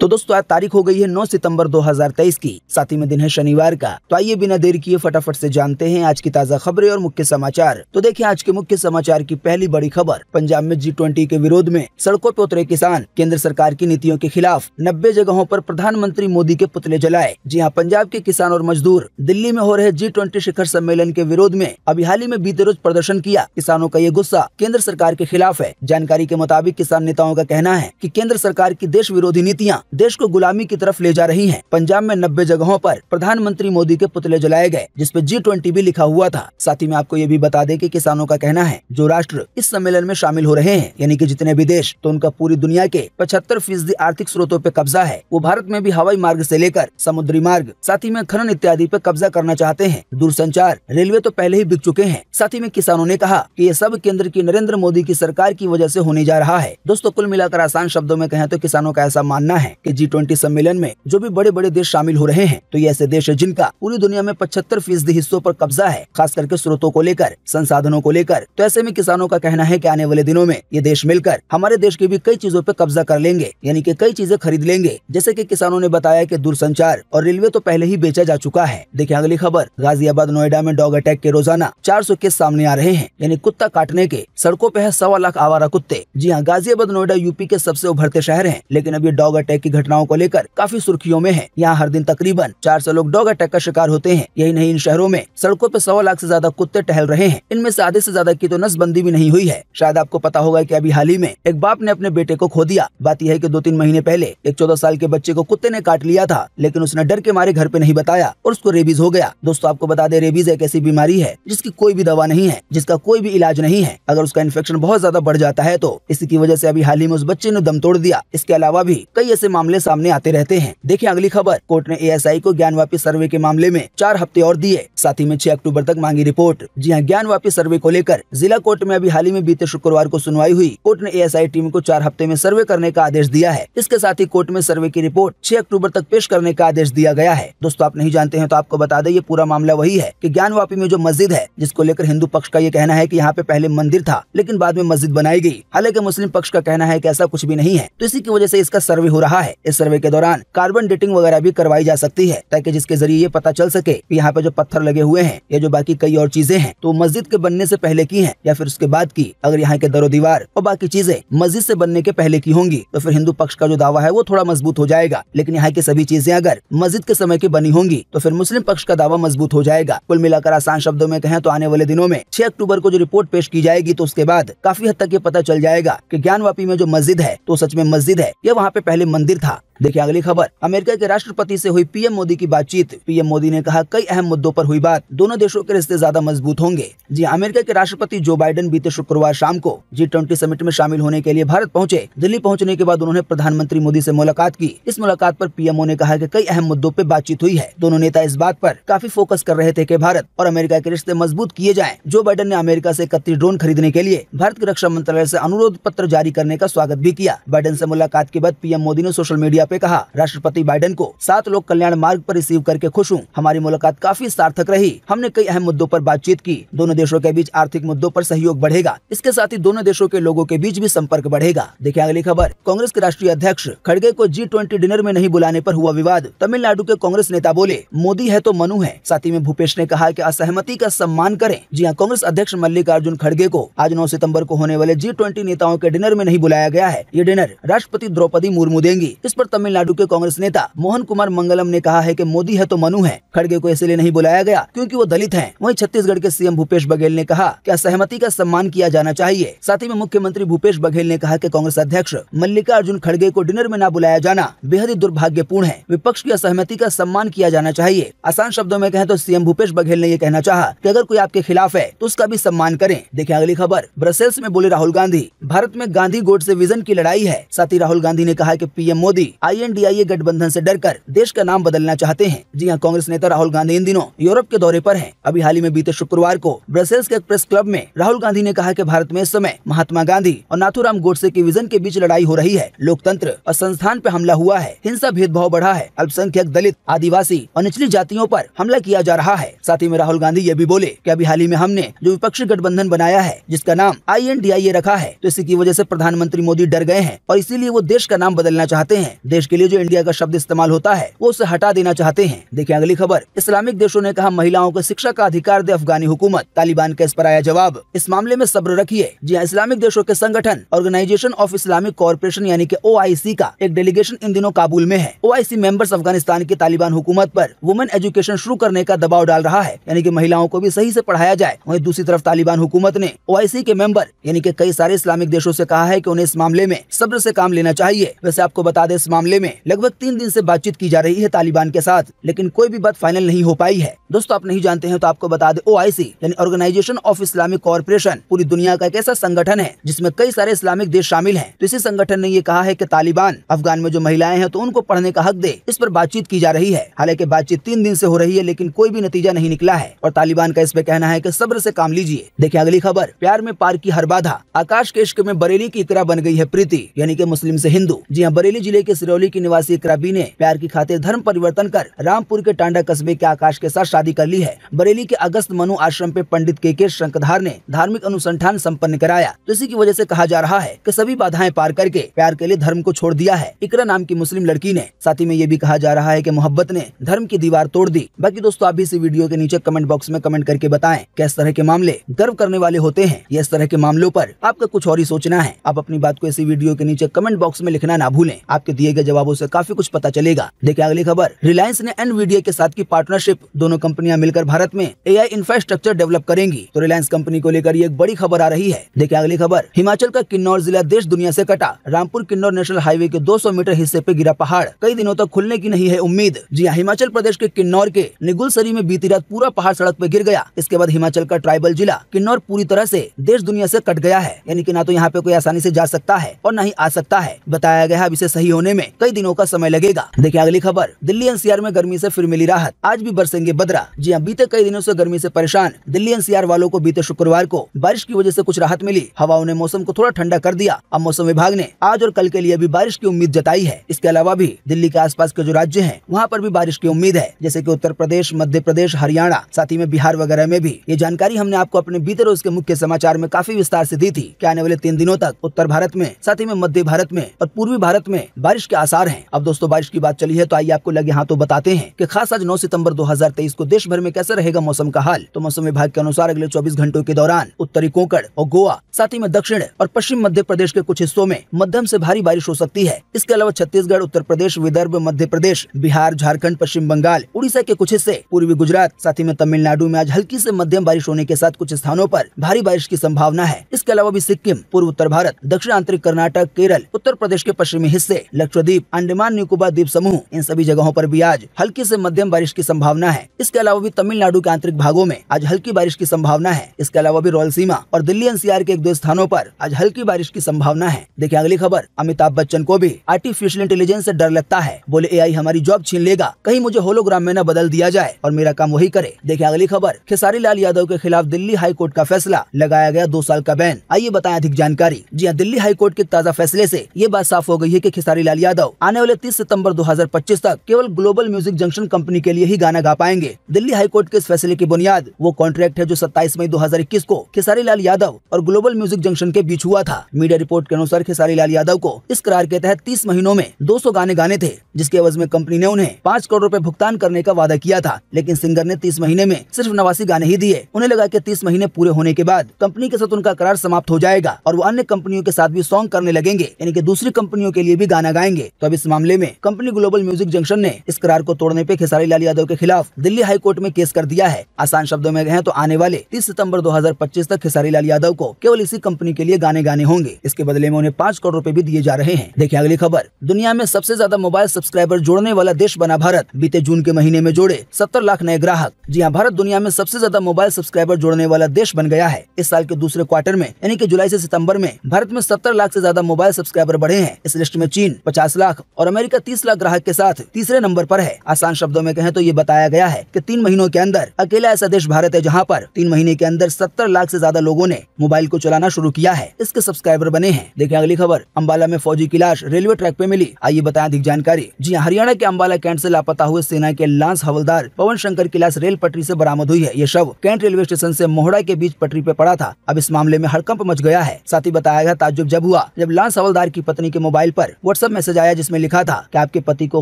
तो दोस्तों आज तारीख हो गई है 9 सितंबर 2023 की साथ ही में दिन है शनिवार का तो आइए बिना देर किए फटाफट से जानते हैं आज की ताज़ा खबरें और मुख्य समाचार तो देखिए आज के मुख्य समाचार की पहली बड़ी खबर पंजाब में जी ट्वेंटी के विरोध में सड़कों पर उतरे किसान केंद्र सरकार की नीतियों के खिलाफ नब्बे जगहों आरोप प्रधानमंत्री मोदी के पुतले जलाए जी हाँ पंजाब के किसान और मजदूर दिल्ली में हो रहे जी ट्वेंटी शिखर सम्मेलन के विरोध में अभी हाल ही में बीते रोज प्रदर्शन किया किसानों का ये गुस्सा केंद्र सरकार के खिलाफ है जानकारी के मुताबिक किसान नेताओं का कहना है की केंद्र सरकार की देश विरोधी नीतियाँ देश को गुलामी की तरफ ले जा रही है पंजाब में नब्बे जगहों पर प्रधानमंत्री मोदी के पुतले जलाए गए जिसपे जी ट्वेंटी भी लिखा हुआ था साथ ही में आपको ये भी बता दें कि किसानों का कहना है जो राष्ट्र इस सम्मेलन में शामिल हो रहे हैं यानी कि जितने भी देश तो उनका पूरी दुनिया के पचहत्तर फीसदी आर्थिक स्रोतों पे कब्जा है वो भारत में भी हवाई मार्ग ऐसी लेकर समुद्री मार्ग साथ ही में खनन इत्यादि पे कब्जा करना चाहते हैं दूरसंचार रेलवे तो पहले ही बिक चुके हैं साथ ही में किसानों ने कहा कि ये सब केंद्र की नरेंद्र मोदी की सरकार की वजह से होने जा रहा है दोस्तों कुल मिलाकर आसान शब्दों में कहें तो किसानों का ऐसा मानना है कि जी ट्वेंटी सम्मेलन में जो भी बड़े बड़े देश शामिल हो रहे हैं तो ये ऐसे देश है जिनका पूरी दुनिया में पचहत्तर फीसदी हिस्सों पर कब्जा है खास करके स्रोतों को लेकर संसाधनों को लेकर तो ऐसे में किसानों का कहना है की आने वाले दिनों में ये देश मिलकर हमारे देश की भी कई चीजों पर कब्जा कर लेंगे यानी की कई चीजें खरीद लेंगे जैसे की किसानों ने बताया की दूरसंचार और रेलवे तो पहले ही बेचा जा चुका है देखिए अगली खबर गाजियाबाद नोएडा में डॉग अटैक के रोजाना चार सौ केस सामने आ रहे हैं यानी कुत्ता काटने के सड़कों पे है सवा लाख आवारा कुत्ते जी हाँ गाजियाबाद नोएडा यूपी के सबसे उभरते शहर हैं लेकिन अब ये डॉग अटैक की घटनाओं को लेकर काफी सुर्खियों में है यहाँ हर दिन तकरीबन सौ लोग डॉग अटैक का शिकार होते हैं यही नहीं इन शहरों में सड़कों पर सवा लाख से ज्यादा कुत्ते टहल रहे हैं इनमें से आधे से ज्यादा की तो नसबंदी भी नहीं हुई है शायद आपको पता होगा की अभी हाल ही में एक बाप ने अपने बेटे को खो दिया बात यह है की दो तीन महीने पहले एक चौदह साल के बच्चे को कुत्ते ने काट लिया था लेकिन उसने डर के मारे घर पे नहीं बताया और उसको रेबीज हो गया दोस्तों आपको बता दे रेबीज एक ऐसी बीमारी है जिसकी कोई भी दवा नहीं है जिसका कोई भी इलाज नहीं है अगर उसका इन्फेक्शन बहुत ज्यादा बढ़ जाता है तो इसी की वजह से अभी हाल ही में उस बच्चे ने दम तोड़ दिया इसके अलावा भी कई ऐसे मामले सामने आते रहते हैं देखिए अगली खबर कोर्ट ने एएसआई को ज्ञान वापी सर्वे के मामले में चार हफ्ते और दिए साथ ही में छह अक्टूबर तक मांगी रिपोर्ट जी हाँ ज्ञान वापी सर्वे को लेकर जिला कोर्ट में अभी हाल ही में बीते शुक्रवार को सुनवाई हुई कोर्ट ने ए टीम को चार हफ्ते में सर्वे करने का आदेश दिया है इसके साथ ही कोर्ट में सर्वे की रिपोर्ट छह अक्टूबर तक पेश करने का आदेश दिया गया है दोस्तों आप नहीं जानते हैं तो आपको बता दें ये पूरा मामला वही है की ज्ञान में जो मस्जिद है जिसको लेकर हिंदू पक्ष का ये कहना है की यहाँ पे पहले मंदिर था लेकिन बाद में मस्जिद बनाई गयी हालांकि मुस्लिम पक्ष का कहना है की ऐसा कुछ भी नहीं है तो इसी की वजह ऐसी इसका सर्वे हो रहा है है इस सर्वे के दौरान कार्बन डेटिंग वगैरह भी करवाई जा सकती है ताकि जिसके जरिए ये पता चल सके कि यहाँ पे जो पत्थर लगे हुए हैं या जो बाकी कई और चीजें हैं तो मस्जिद के बनने से पहले की है या फिर उसके बाद की अगर यहाँ के दरो दीवार और बाकी चीजें मस्जिद से बनने के पहले की होंगी तो फिर हिंदू पक्ष का जो दावा है वो थोड़ा मजबूत हो जाएगा लेकिन यहाँ की सभी चीजें अगर मस्जिद के समय की बनी होंगी तो फिर मुस्लिम पक्ष का दावा मजबूत हो जाएगा कुल मिलाकर आसान शब्दों में कहें तो आने वाले दिनों में छह अक्टूबर को जो रिपोर्ट पेश की जाएगी तो उसके बाद काफी हद तक ये पता चल जाएगा की ज्ञान में जो मस्जिद है तो सच में मस्जिद है या वहाँ पे पहले मंदिर गंभीर था देखिए अगली खबर अमेरिका के राष्ट्रपति से हुई पीएम मोदी की बातचीत पीएम मोदी ने कहा कई अहम मुद्दों पर हुई बात दोनों देशों के रिश्ते ज्यादा मजबूत होंगे जी हाँ, अमेरिका के राष्ट्रपति जो बाइडेन बीते शुक्रवार शाम को जी ट्वेंटी समिट में शामिल होने के लिए भारत पहुंचे दिल्ली पहुंचने के बाद उन्होंने प्रधानमंत्री मोदी ऐसी मुलाकात की इस मुलाकात आरोप पीएमओ ने कहा की कई अहम मुद्दों आरोप बातचीत हुई है दोनों नेता इस बात आरोप काफी फोकस कर रहे थे की भारत और अमेरिका के रिश्ते मजबूत किए जाए जो बाइडन ने अमेरिका ऐसी इकतीस ड्रोन खरीदने के लिए भारत के रक्षा मंत्रालय ऐसी अनुरोध पत्र जारी करने का स्वागत भी किया बाइडन ऐसी मुलाकात के बाद पीएम मोदी ने सोशल मीडिया पे कहा राष्ट्रपति बाइडेन को सात लोग कल्याण मार्ग पर रिसीव करके खुश हूँ हमारी मुलाकात काफी सार्थक रही हमने कई अहम मुद्दों पर बातचीत की दोनों देशों के बीच आर्थिक मुद्दों पर सहयोग बढ़ेगा इसके साथ ही दोनों देशों के लोगों के बीच भी संपर्क बढ़ेगा देखिए अगली खबर कांग्रेस के राष्ट्रीय अध्यक्ष खड़गे को जी ट्वेंटी डिनर में नहीं बुलाने आरोप हुआ विवाद तमिलनाडु के कांग्रेस नेता बोले मोदी है तो मनु है साथ ही में भूपेश ने कहा की असहमति का सम्मान करें जी हाँ कांग्रेस अध्यक्ष मल्लिकार्जुन खड़गे को आज नौ सितम्बर को होने वाले जी नेताओं के डिनर में नहीं बुलाया गया है ये डिनर राष्ट्रपति द्रौपदी मुर्मू देंगी इस पर तमिलनाडु के कांग्रेस नेता मोहन कुमार मंगलम ने कहा है की मोदी है तो मनु है खड़गे को इसलिए नहीं बुलाया गया क्यूँकी वो दलित है वही छत्तीसगढ़ के सीएम भूपेश बघेल ने कहा की असहमति का सम्मान किया जाना चाहिए साथ ही में मुख्यमंत्री भूपेश बघेल ने कहा की कांग्रेस अध्यक्ष मल्लिकार्जुन खड़गे को डिनर में न बुलाया जाना बेहद ही दुर्भाग्यपूर्ण है विपक्ष की असहमति का सम्मान किया जाना चाहिए आसान शब्दों में कहें तो सीएम भूपेश बघेल ने यह कहना चाह की अगर कोई आपके खिलाफ है तो उसका भी सम्मान करें देखिए अगली खबर ब्रसेल्स में बोले राहुल गांधी भारत में गांधी गोड से विजन की लड़ाई है साथ ही राहुल गांधी ने कहा कि पीएम मोदी आईएनडीआईए गठबंधन से डरकर देश का नाम बदलना चाहते हैं जी हां कांग्रेस नेता राहुल गांधी इन दिनों यूरोप के दौरे पर हैं अभी हाल ही में बीते शुक्रवार को ब्रसेल्स के एक प्रेस क्लब में राहुल गांधी ने कहा कि भारत में इस समय महात्मा गांधी और नाथूराम गोडसे के विजन के बीच लड़ाई हो रही है लोकतंत्र और संस्थान पर हमला हुआ है हिंसा भेदभाव बढ़ा है अल्पसंख्यक दलित आदिवासी और निचली जातियों पर हमला किया जा रहा है साथ ही में राहुल गांधी ये भी बोले की अभी हाल ही में हमने जो विपक्षी गठबंधन बनाया है जिसका नाम आई रखा है तो इसी की वजह ऐसी प्रधानमंत्री मोदी डर गए हैं और इसीलिए वो देश का नाम बदलना चाहते चाहते हैं देश के लिए जो इंडिया का शब्द इस्तेमाल होता है वो उसे हटा देना चाहते हैं देखिए अगली खबर इस्लामिक देशों ने कहा महिलाओं को शिक्षा का अधिकार दे अफगानी हुकूमत तालिबान का इस पर आया जवाब इस मामले में सब्र रखिए जी इस्लामिक देशों के संगठन ऑर्गेनाइजेशन ऑफ इस्लामिक कॉरपोरेशन यानी कि ओ का एक डेलीगेशन इन दिनों काबुल में है ओ आई मेंबर्स अफगानिस्तान की तालिबान हुकूमत आरोप वुमेन एजुकेशन शुरू करने का दबाव डाल रहा है यानी की महिलाओं को भी सही ऐसी पढ़ाया जाए वही दूसरी तरफ तालिबान हुकूमत ने ओ के मेंबर यानी की कई सारे इस्लामिक देशों से कहा है कि उन्हें इस मामले में सब्र से काम लेना चाहिए वैसे आपको बता बाद इस मामले में लगभग तीन दिन से बातचीत की जा रही है तालिबान के साथ लेकिन कोई भी बात फाइनल नहीं हो पाई है दोस्तों आप नहीं जानते हैं तो आपको बता दें ओ यानी ऑर्गेनाइजेशन ऑफ इस्लामिक कॉरपोरेशन पूरी दुनिया का एक ऐसा संगठन है जिसमे कई सारे इस्लामिक देश शामिल है तो इसी संगठन ने ये कहा है की तालिबान अफगान में जो महिलाएं हैं तो उनको पढ़ने का हक दे इस पर बातचीत की जा रही है हालांकि बातचीत तीन दिन ऐसी हो रही है लेकिन कोई भी नतीजा नहीं निकला है और तालिबान का इस पे कहना है की सब्र ऐसी काम लीजिए देखिए अगली खबर प्यार में पार की हर बाधा आकाश के इश्क में बरेली की इकरा बन गई है प्रीति यानी कि मुस्लिम से हिंदू जी हाँ बरेली जिले के सिरौली की निवासी इकरा ने प्यार की खातिर धर्म परिवर्तन कर रामपुर के टांडा कस्बे के आकाश के साथ शादी कर ली है बरेली के अगस्त मनु आश्रम पे पंडित के के शंकधार ने धार्मिक अनुसंधान सम्पन्न कराया इसी की वजह ऐसी कहा जा रहा है की सभी बाधाएं पार करके प्यार के लिए धर्म को छोड़ दिया है इकरा नाम की मुस्लिम लड़की ने साथ ही में ये भी कहा जा रहा है की मोहब्बत ने धर्म की दीवार तोड़ दी बाकी दोस्तों आप भी इसी वीडियो के नीचे कमेंट बॉक्स में कमेंट करके बताए किस तरह के मामले गर्व करने वाले होते हैं या इस तरह के मामलों पर आपका कुछ और ही सोचना है आप अपनी बात को इसी वीडियो के नीचे कमेंट बॉक्स में लिखना ना भूलें आपके दिए गए जवाबों से काफी कुछ पता चलेगा देखिए अगली खबर रिलायंस ने एन के साथ की पार्टनरशिप दोनों कंपनियां मिलकर भारत में एआई इंफ्रास्ट्रक्चर डेवलप करेंगी तो रिलायंस कंपनी को लेकर एक बड़ी खबर आ रही है देखिए अगली खबर हिमाचल का किन्नौर जिला देश दुनिया ऐसी कटा रामपुर किन्नौर नेशनल हाईवे के 200 मीटर हिस्से पे गिरा पहाड़ कई दिनों तक खुलने की नहीं है उम्मीद जी हिमाचल प्रदेश के किन्नौर के निगुलसरी में बीती रात पूरा पहाड़ सड़क पे गिर गया इसके बाद हिमाचल का ट्राइबल जिला किन्नौर पूरी तरह से देश दुनिया से कट गया है यानी कि ना तो यहाँ पे कोई आसानी से जा सकता है और न ही आ सकता है बताया गया अब इसे सही सही होने में कई दिनों का समय लगेगा देखिए अगली खबर दिल्ली एनसीआर में गर्मी से फिर मिली राहत आज भी बरसेंगे बदरा जी हाँ बीते कई दिनों से गर्मी से परेशान दिल्ली एनसीआर वालों को बीते शुक्रवार को बारिश की वजह से कुछ राहत मिली हवाओं ने मौसम को थोड़ा ठंडा कर दिया अब मौसम विभाग ने आज और कल के लिए भी बारिश की उम्मीद जताई है इसके अलावा भी दिल्ली के आस के जो राज्य है वहाँ पर भी बारिश की उम्मीद है जैसे की उत्तर प्रदेश मध्य प्रदेश हरियाणा साथ ही में बिहार वगैरह में भी ये जानकारी हमने आपको अपने बीते रोज के मुख्य समाचार में काफी विस्तार ऐसी दी थी की आने वाले तीन दिनों तक उत्तर भारत में साथ ही में मध्य भारत में और पूर्वी भारत में बारिश के आसार हैं अब दोस्तों बारिश की बात चली है तो आइए आपको लगे हाथों तो बताते हैं कि खास आज 9 सितंबर 2023 को देश भर में कैसे रहेगा मौसम का हाल तो मौसम विभाग के अनुसार अगले 24 घंटों के दौरान उत्तरी कोंकण और गोवा साथ ही में दक्षिण और पश्चिम मध्य प्रदेश के कुछ हिस्सों में मध्यम ऐसी भारी बारिश हो सकती है इसके अलावा छत्तीसगढ़ उत्तर प्रदेश विदर्भ मध्य प्रदेश बिहार झारखण्ड पश्चिम बंगाल उड़ीसा के कुछ हिस्से पूर्वी गुजरात साथ ही में तमिलनाडु में आज हल्की ऐसी मध्यम बारिश होने के साथ कुछ स्थानों आरोप भारी बारिश की संभावना है इसके अलावा भी सिक्किम पूर्व उत्तर भारत दक्षिण आंतरिक कर्नाटक केरल उत्तर प्रदेश के पश्चिमी हिस्से लक्षद्वीप अंडमान निकोबार द्वीप समूह इन सभी जगहों पर भी आज हल्की से मध्यम बारिश की संभावना है इसके अलावा भी तमिलनाडु के आंतरिक भागों में आज हल्की बारिश की संभावना है इसके अलावा भी सीमा और दिल्ली एनसीआर के एक दो स्थानों पर आज हल्की बारिश की संभावना है देखिए अगली खबर अमिताभ बच्चन को भी आर्टिफिशियल इंटेलिजेंस से डर लगता है बोले एआई हमारी जॉब छीन लेगा कहीं मुझे होलोग्राम में न बदल दिया जाए और मेरा काम वही करे देखिए अगली खबर खेसारी लाल यादव के खिलाफ दिल्ली हाई कोर्ट का फैसला लगाया गया दो साल का बैन आइए बताएं अधिक जानकारी जी हाँ दिल्ली हाई कोर्ट के ताजा फैसले ऐसी ये बात साफ हो गयी है की खेसारी लाल यादव आने वाले 30 सितंबर 2025 तक केवल ग्लोबल म्यूजिक जंक्शन कंपनी के लिए ही गाना गा पाएंगे दिल्ली हाईकोर्ट के इस फैसले की बुनियाद वो कॉन्ट्रैक्ट है जो 27 मई 2021 को खेसारी लाल यादव और ग्लोबल म्यूजिक जंक्शन के बीच हुआ था मीडिया रिपोर्ट के अनुसार खेसारी लाल यादव को इस करार के तहत तीस महीनों में दो गाने गाने थे जिसके अवज में कंपनी ने उन्हें पाँच करोड़ रूपए भुगतान करने का वादा किया था लेकिन सिंगर ने तीस महीने में सिर्फ नवासी गाने ही दिए उन्हें लगा की तीस महीने पूरे होने के बाद कंपनी के साथ उनका करार समाप्त हो जाएगा और वो अन्य कंपनियों के साथ भी सॉन्ग करने लगेंगे यानी कि दूसरी कंपनियों के लिए भी गाना गाना गाएंगे तो अब इस मामले में कंपनी ग्लोबल म्यूजिक जंक्शन ने इस करार को तोड़ने पे खेसारी लाल यादव के खिलाफ दिल्ली हाई कोर्ट में केस कर दिया है आसान शब्दों में कहें तो आने वाले तीस सितम्बर दो तक खेसारी लाल यादव को केवल इसी कंपनी के लिए गाने गाने होंगे इसके बदले में उन्हें पाँच करोड़ रूपए भी दिए जा रहे हैं देखिए अगली खबर दुनिया में सबसे ज्यादा मोबाइल सब्सक्राइबर जोड़ने वाला देश बना भारत बीते जून के महीने में जोड़े सत्तर लाख नए ग्राहक जी हाँ भारत दुनिया में सबसे ज्यादा मोबाइल सब्सक्राइबर जोड़ने वाला देश बन गया है इस साल के दूसरे क्वार्टर में यानी कि जुलाई ऐसी सितम्बर में भारत में सत्तर लाख ऐसी ज्यादा मोबाइल सब्सक्राइबर बढ़े हैं इस लिस्ट में चीन पचास लाख और अमेरिका तीस लाख ग्राहक के साथ तीसरे नंबर पर है आसान शब्दों में कहें तो ये बताया गया है कि तीन महीनों के अंदर अकेला ऐसा देश भारत है जहाँ पर तीन महीने के अंदर सत्तर लाख से ज्यादा लोगों ने मोबाइल को चलाना शुरू किया है इसके सब्सक्राइबर बने हैं देखें अगली खबर अम्बाला में फौजी की लाश रेलवे ट्रैक पे मिली आइए बताएं अधिक जानकारी जी हरियाणा के अम्बाला कैंट से लापता हुए सेना के लांस हवलदार पवन शंकर की लाश रेल पटरी से बरामद हुई है ये शव कैंट रेलवे स्टेशन से मोहड़ा के बीच पटरी पे पड़ा था अब इस मामले में हड़कंप मच गया है साथ ही बताया गया ताजुब जब हुआ जब लांस हवलदार की पत्नी के मोबाइल आरोप व्हाट्सएप मैसेज आया जिसमें लिखा था कि आपके पति को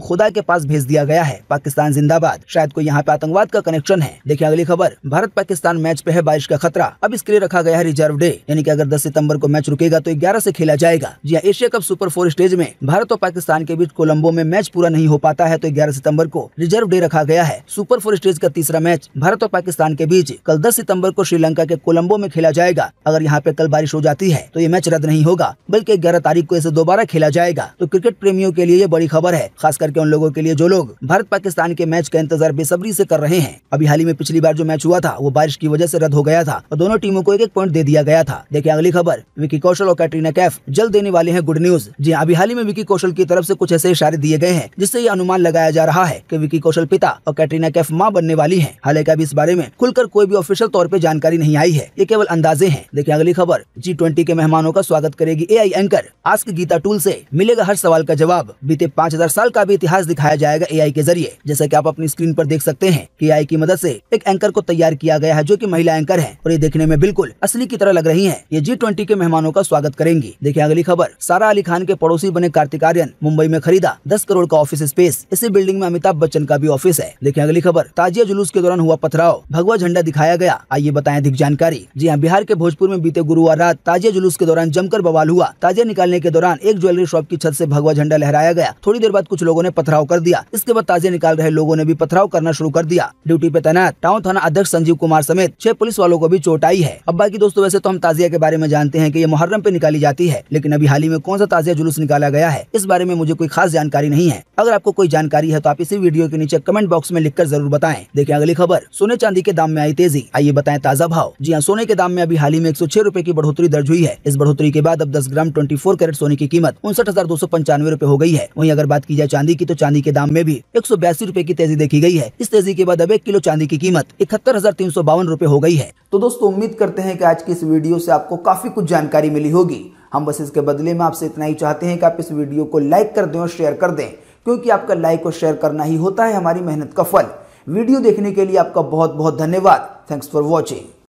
खुदा के पास भेज दिया गया है पाकिस्तान जिंदाबाद शायद कोई यहाँ पे आतंकवाद का कनेक्शन है देखिए अगली खबर भारत पाकिस्तान मैच पे है बारिश का खतरा अब इसके लिए रखा गया है रिजर्व डे यानी कि अगर 10 सितंबर को मैच रुकेगा तो ग्यारह ऐसी खेला जाएगा जी Asia cup super four stage में भारत और पाकिस्तान के बीच कोलम्बो में मैच पूरा नहीं हो पाता है तो ग्यारह सितम्बर को रिजर्व डे रखा गया है सुपर फोर स्टेज का तीसरा मैच भारत और पाकिस्तान के बीच कल दस सितम्बर को श्रीलंका के कोलम्बो में खेला जाएगा अगर यहाँ पे कल बारिश हो जाती है तो ये मैच रद्द नहीं होगा बल्कि ग्यारह तारीख को इसे दोबारा खेला जाएगा तो तो क्रिकेट प्रेमियों के लिए ये बड़ी खबर है खास करके उन लोगों के लिए जो लोग भारत पाकिस्तान के मैच का इंतजार बेसब्री से कर रहे हैं अभी हाल ही में पिछली बार जो मैच हुआ था वो बारिश की वजह से रद्द हो गया था और दोनों टीमों को एक एक पॉइंट दे दिया गया था देखिए अगली खबर विकी कौशल और कैटरीना कैफ जल्द देने वाले हैं गुड न्यूज जी हाँ, अभी हाल ही में विकी कौशल की तरफ से कुछ ऐसे इशारे दिए गए हैं जिससे ये अनुमान लगाया जा रहा है कि विकी कौशल पिता और कैटरीना कैफ माँ बनने वाली है हालांकि अभी इस बारे में खुलकर कोई भी ऑफिशियल तौर पर जानकारी नहीं आई है ये केवल अंदाजे हैं देखिए अगली खबर जी के मेहमानों का स्वागत करेगी ए एंकर आस्क गीता टूल ऐसी मिलेगा हर हर सवाल का जवाब बीते 5000 साल का भी इतिहास दिखाया जाएगा एआई के जरिए जैसा कि आप अपनी स्क्रीन पर देख सकते हैं एआई की मदद से एक एंकर को तैयार किया गया है जो कि महिला एंकर है और ये देखने में बिल्कुल असली की तरह लग रही है ये जी ट्वेंटी के मेहमानों का स्वागत करेंगी देखिये अगली खबर सारा अली खान के पड़ोसी बने कार्तिक आर्यन मुंबई में खरीदा दस करोड़ का ऑफिस स्पेस इसी बिल्डिंग में अमिताभ बच्चन का भी ऑफिस है देखिए अगली खबर ताजिया जुलूस के दौरान हुआ पथराव भगवा झंडा दिखाया गया आइए बताए अधिक जानकारी जी हाँ बिहार के भोजपुर में बीते गुरुवार रात ताजिया जुलूस के दौरान जमकर बवाल हुआ ताजिया निकालने के दौरान एक ज्वेलरी शॉप की छत ऐसी से भगवा झंडा लहराया गया थोड़ी देर बाद कुछ लोगों ने पथराव कर दिया इसके बाद ताजे निकाल रहे लोगों ने भी पथराव करना शुरू कर दिया ड्यूटी पे तैनात टाउन थाना अध्यक्ष संजीव कुमार समेत छह पुलिस वालों को भी चोट आई है अब बाकी दोस्तों वैसे तो हम ताजिया के बारे में जानते हैं की ये मुहर्रम पे निकाली जाती है लेकिन अभी हाल ही में कौन सा ताजिया जुलूस निकाला गया है इस बारे में मुझे कोई खास जानकारी नहीं है अगर आपको कोई जानकारी है तो आप इसी वीडियो के नीचे कमेंट बॉक्स में लिखकर जरूर बताए देखें अगली खबर सोने चांदी के दाम में आई तेजी आइए बताएं ताजा भाव जी हाँ सोने के दाम में अभी हाल ही में एक सौ की बढ़ोतरी दर्ज हुई है इस बढ़ोतरी के बाद अब दस ग्राम ट्वेंटी कैरेट सोने की कीमत उनसठ हजार दो पंचानवे रूपए हो गई है वहीं अगर बात की जाए चांदी की तो चांदी के दाम में भी एक सौ बयासी रूपए की तेजी देखी गई है इस तेजी के बाद अब एक किलो चांदी की कीमत इकहत्तर हजार तीन सौ बावन रूपए हो गई है तो दोस्तों उम्मीद करते हैं कि आज की इस वीडियो से आपको काफी कुछ जानकारी मिली होगी हम बस इसके बदले में आपसे इतना ही चाहते हैं कि आप इस वीडियो को लाइक कर दें और शेयर कर दें क्योंकि आपका लाइक और शेयर करना ही होता है हमारी मेहनत का फल वीडियो देखने के लिए आपका बहुत बहुत धन्यवाद थैंक्स फॉर वॉचिंग